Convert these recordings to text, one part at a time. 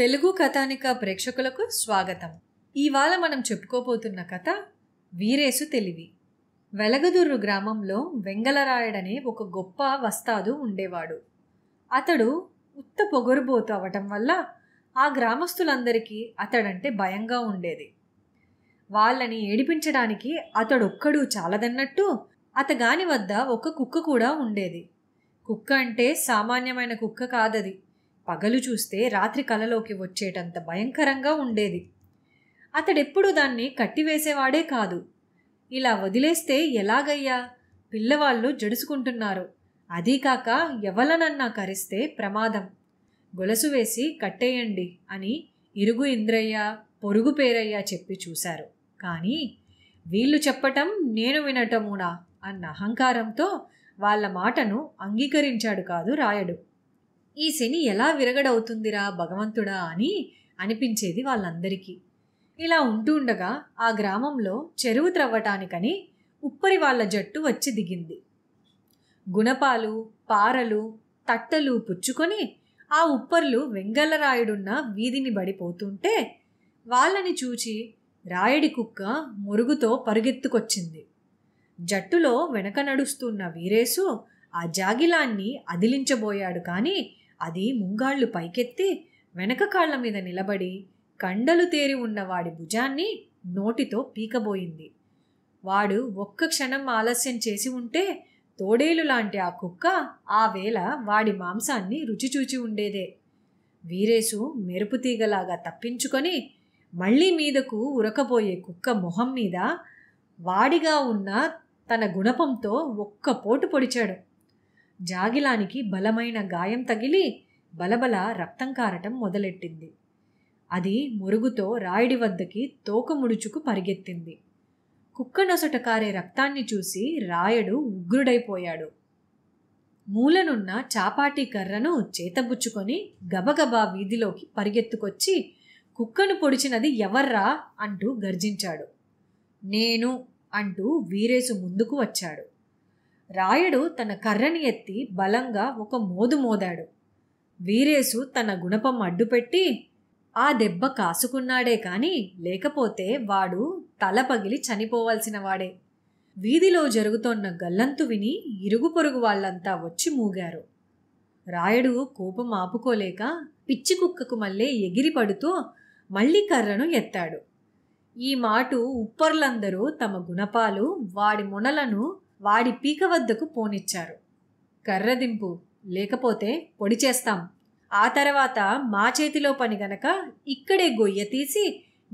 తెలుగు కథానిక ప్రేక్షకులకు స్వాగతం ఇవాళ మనం చెప్పుకోబోతున్న కథ వీరేసు తెలివి వెలగదుర్రు గ్రామంలో వెంగలరాయడనే ఒక గొప్ప వస్తాదు ఉండేవాడు అతడు ఉత్త పొగరుబోతు అవటం వల్ల ఆ గ్రామస్తులందరికీ అతడంటే భయంగా ఉండేది వాళ్ళని ఏడిపించడానికి అతడొక్కడు చాలదన్నట్టు అతగాని వద్ద ఒక కుక్క కూడా ఉండేది కుక్క అంటే సామాన్యమైన కుక్క కాదది పగలు చూస్తే రాత్రి కలలోకి వచ్చేటంత భయంకరంగా ఉండేది అతడెప్పుడు దాన్ని కట్టివేసేవాడే కాదు ఇలా వదిలేస్తే ఎలాగయ్యా పిల్లవాళ్ళు జడుసుకుంటున్నారు అదీకాక ఎవలనన్నా కరిస్తే ప్రమాదం గొలసు వేసి కట్టేయండి అని ఇరుగు ఇంద్రయ్య పొరుగు పేరయ్య చెప్పి చూశారు కానీ వీళ్ళు చెప్పటం నేను వినటమునా అన్న అహంకారంతో వాళ్ళ మాటను అంగీకరించాడు కాదు రాయడు ఈ శని ఎలా విరగడవుతుందిరా భగవంతుడా అని అనిపించేది వాళ్ళందరికీ ఇలా ఉంటూ ఉండగా ఆ గ్రామంలో చెరువు త్రవ్వటానికని ఉప్పరి వాళ్ళ జట్టు వచ్చి దిగింది గుణపాలు పారలు తట్టలు పుచ్చుకొని ఆ ఉప్పర్లు వెంగళరాయుడున్న వీధిని బడిపోతుంటే వాళ్ళని చూచి రాయడి కుక్క మురుగుతో పరుగెత్తుకొచ్చింది జట్టులో వెనక నడుస్తున్న వీరేసు ఆ జాగిలాన్ని అదిలించబోయాడు కానీ అది ముంగాళ్ళు పైకెత్తి వెనక కాళ్ల మీద నిలబడి కండలు తేరి ఉన్న వాడి భుజాన్ని నోటితో పీకబోయింది వాడు ఒక్క క్షణం ఆలస్యం చేసి ఉంటే తోడేలు లాంటి ఆ కుక్క ఆ వేళ వాడి మాంసాన్ని రుచిచూచి ఉండేదే వీరేసు మెరుపు తీగలాగా తప్పించుకొని మళ్ళీ మీదకు ఉరకబోయే కుక్క మొహం మీద వాడిగా ఉన్న తన గుణపంతో ఒక్క పోటు పొడిచాడు జాగిలానికి బలమైన గాయం తగిలి బలబల రక్తం కారటం మొదలెట్టింది అది మురుగుతో రాయుడి వద్దకి తోకముడుచుకు పరిగెత్తింది కుక్క నొసట కారే రక్తాన్ని చూసి రాయడు ఉగ్రుడైపోయాడు మూలనున్న చాపాటి కర్రను చేతబుచ్చుకొని గబగబా వీధిలోకి పరిగెత్తుకొచ్చి కుక్కను పొడిచినది ఎవర్రా అంటూ గర్జించాడు నేను అంటూ వీరేసు ముందుకు వచ్చాడు రాయుడు తన కర్రని ఎత్తి బలంగా ఒక మోదు మోదాడు వీరేసు తన గుణపం అడ్డుపెట్టి ఆ దెబ్బ కాసుకున్నాడే కాని లేకపోతే వాడు తల పగిలి చనిపోవాల్సిన వాడే వీధిలో జరుగుతోన్న గల్లంతు విని ఇరుగు పొరుగు వాళ్ళంతా వచ్చి మూగారు రాయుడు కోపం ఆపుకోలేక పిచ్చి కుక్కకు మళ్ళీ ఎగిరి పడుతూ మళ్ళీ కర్రను ఎత్తాడు ఈ మాటు ఉప్పర్లందరూ తమ గుణపాలు వాడి మొనలను వాడి పీక వద్దకు పోనిచ్చారు కర్రదింపు లేకపోతే పొడి చేస్తాం ఆ తర్వాత మా చేతిలో పని గనక ఇక్కడే గొయ్య తీసి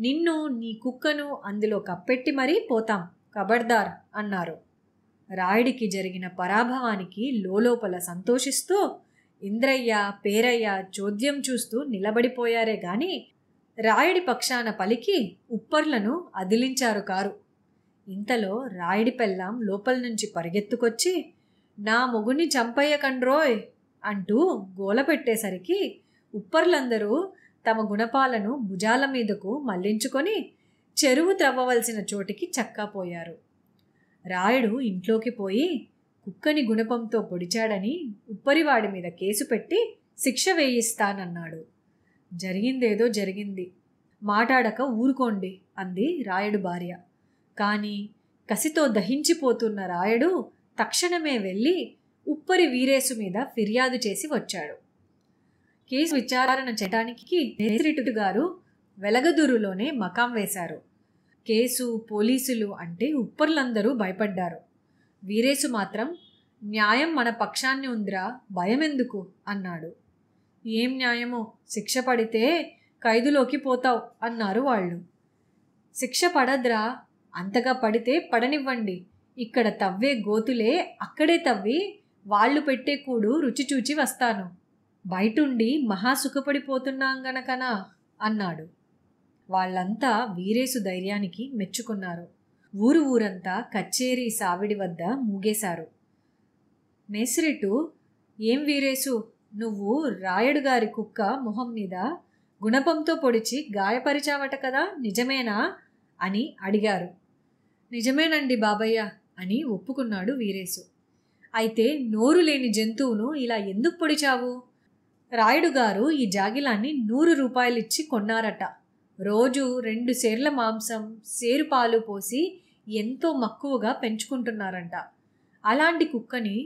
నిన్ను నీ కుక్కను అందులో కప్పెట్టి మరీ పోతాం కబడ్దార్ అన్నారు రాయుడికి జరిగిన పరాభవానికి లోలోపల సంతోషిస్తూ ఇంద్రయ్య పేరయ్య చోద్యం చూస్తూ నిలబడిపోయారే గాని రాయుడి పక్షాన పలికి ఉప్పర్లను అదిలించారు కారు ఇంతలో రాయుడి పెళ్ళాం లోపల నుంచి పరిగెత్తుకొచ్చి నా మొగుని చంపయ్యకండ్రోయ్ అంటూ గోల పెట్టేసరికి ఉప్పర్లందరూ తమ గుణపాలను భుజాల మీదకు మళ్లించుకొని చెరువు త్రవ్వవలసిన చోటికి చక్కాపోయారు రాయుడు ఇంట్లోకి పోయి కుక్కని గుణపంతో పొడిచాడని ఉప్పరివాడి మీద కేసు పెట్టి శిక్ష వేయిస్తానన్నాడు జరిగిందేదో జరిగింది మాటాడక ఊరుకోండి అంది రాయుడు భార్య కానీ కసితో దహించిపోతున్న రాయుడు తక్షణమే వెళ్ళి ఉప్పరి వీరేసు మీద ఫిర్యాదు చేసి వచ్చాడు కేసు విచారణ చేయడానికి నేసిరెడ్డి గారు వెలగదూరులోనే మకాం వేశారు కేసు పోలీసులు అంటే ఉప్పర్లందరూ భయపడ్డారు వీరేసు మాత్రం న్యాయం మన పక్షాన్ని ఉందిరా భయమెందుకు అన్నాడు ఏం న్యాయమో శిక్ష పడితే ఖైదులోకి పోతావు అన్నారు వాళ్ళు శిక్ష పడద్రా అంతగా పడితే పడనివ్వండి ఇక్కడ తవ్వే గోతులే అక్కడే తవ్వి వాళ్ళు పెట్టే కూడు రుచి చూచి వస్తాను బయటుండి మహా సుఖపడిపోతున్నాం గనకనా అన్నాడు వాళ్ళంతా వీరేసు ధైర్యానికి మెచ్చుకున్నారు ఊరు ఊరంతా కచ్చేరి సావిడి వద్ద మూగేశారు మేసిరెట్టు ఏం వీరేసు నువ్వు రాయుడు గారి కుక్క మొహం మీద గుణపంతో పొడిచి గాయపరిచావట కదా నిజమేనా అని అడిగారు నిజమేనండి బాబయ్య అని ఒప్పుకున్నాడు వీరేశు అయితే నోరు లేని జంతువును ఇలా ఎందుకు పొడిచావు రాయుడు గారు ఈ జాగిలాన్ని నూరు రూపాయలిచ్చి కొన్నారట రోజు రెండు సేర్ల మాంసం సేరు పాలు పోసి ఎంతో మక్కువగా పెంచుకుంటున్నారంట అలాంటి కుక్కని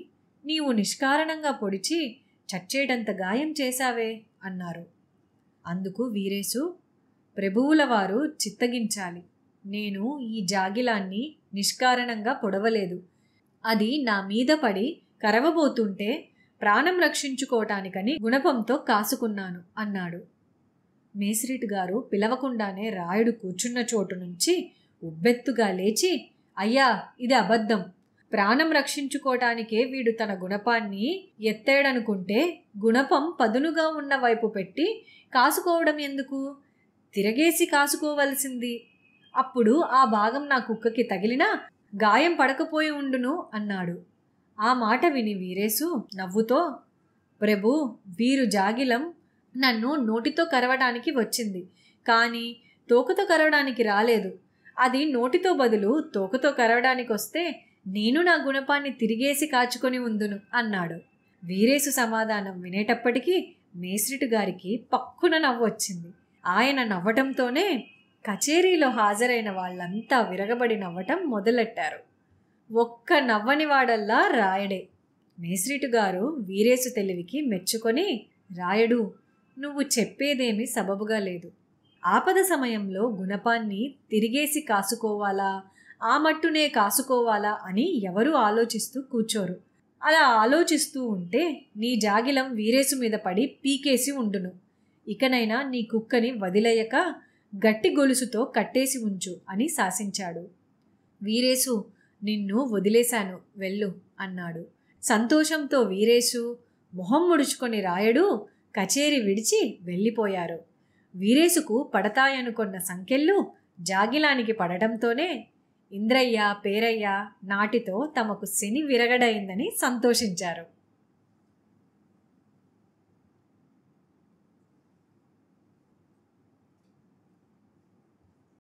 నీవు నిష్కారణంగా పొడిచి చచ్చేటంత గాయం చేశావే అన్నారు అందుకు వీరేసు ప్రభువుల వారు చిత్తగించాలి నేను ఈ జాగిలాన్ని నిష్కారణంగా పొడవలేదు అది నా మీద పడి కరవబోతుంటే ప్రాణం రక్షించుకోవటానికని గుణపంతో కాసుకున్నాను అన్నాడు మేస్రిట్ గారు పిలవకుండానే రాయుడు కూర్చున్న చోటు నుంచి ఉబ్బెత్తుగా లేచి అయ్యా ఇది అబద్ధం ప్రాణం రక్షించుకోవటానికే వీడు తన గుణపాన్ని ఎత్తేడనుకుంటే గుణపం పదునుగా ఉన్న వైపు పెట్టి కాసుకోవడం ఎందుకు తిరగేసి కాసుకోవలసింది అప్పుడు ఆ భాగం నా కుక్కకి తగిలినా గాయం పడకపోయి ఉండును అన్నాడు ఆ మాట విని వీరేసు నవ్వుతో ప్రభు వీరు జాగిలం నన్ను నోటితో కరవడానికి వచ్చింది కానీ తోకతో కరవడానికి రాలేదు అది నోటితో బదులు తోకతో కరవడానికి వస్తే నేను నా గుణపాన్ని తిరిగేసి కాచుకొని ఉందును అన్నాడు వీరేసు సమాధానం వినేటప్పటికీ మేస్రిటు గారికి పక్కున నవ్వొచ్చింది ఆయన నవ్వటంతోనే కచేరీలో హాజరైన వాళ్ళంతా విరగబడి నవ్వటం మొదలెట్టారు ఒక్క నవ్వనివాడల్లా రాయడే మేస్రిటు గారు వీరేసు తెలివికి మెచ్చుకొని రాయడు నువ్వు చెప్పేదేమీ సబబుగా లేదు ఆపద సమయంలో గుణపాన్ని తిరిగేసి కాసుకోవాలా ఆ మట్టునే కాసుకోవాలా అని ఎవరూ ఆలోచిస్తూ కూర్చోరు అలా ఆలోచిస్తూ ఉంటే నీ జాగిలం వీరేసు మీద పడి పీకేసి ఉండును ఇకనైనా నీ కుక్కని వదిలేయక గట్టి గొలుసుతో కట్టేసి ఉంచు అని శాసించాడు వీరేసు నిన్ను వదిలేశాను వెళ్ళు అన్నాడు సంతోషంతో వీరేసు మొహం ముడుచుకొని రాయడు కచేరి విడిచి వెళ్ళిపోయారు వీరేసుకు పడతాయనుకున్న సంఖ్యలు జాగిలానికి పడటంతోనే ఇంద్రయ్య పేరయ్య నాటితో తమకు శని విరగడైందని సంతోషించారు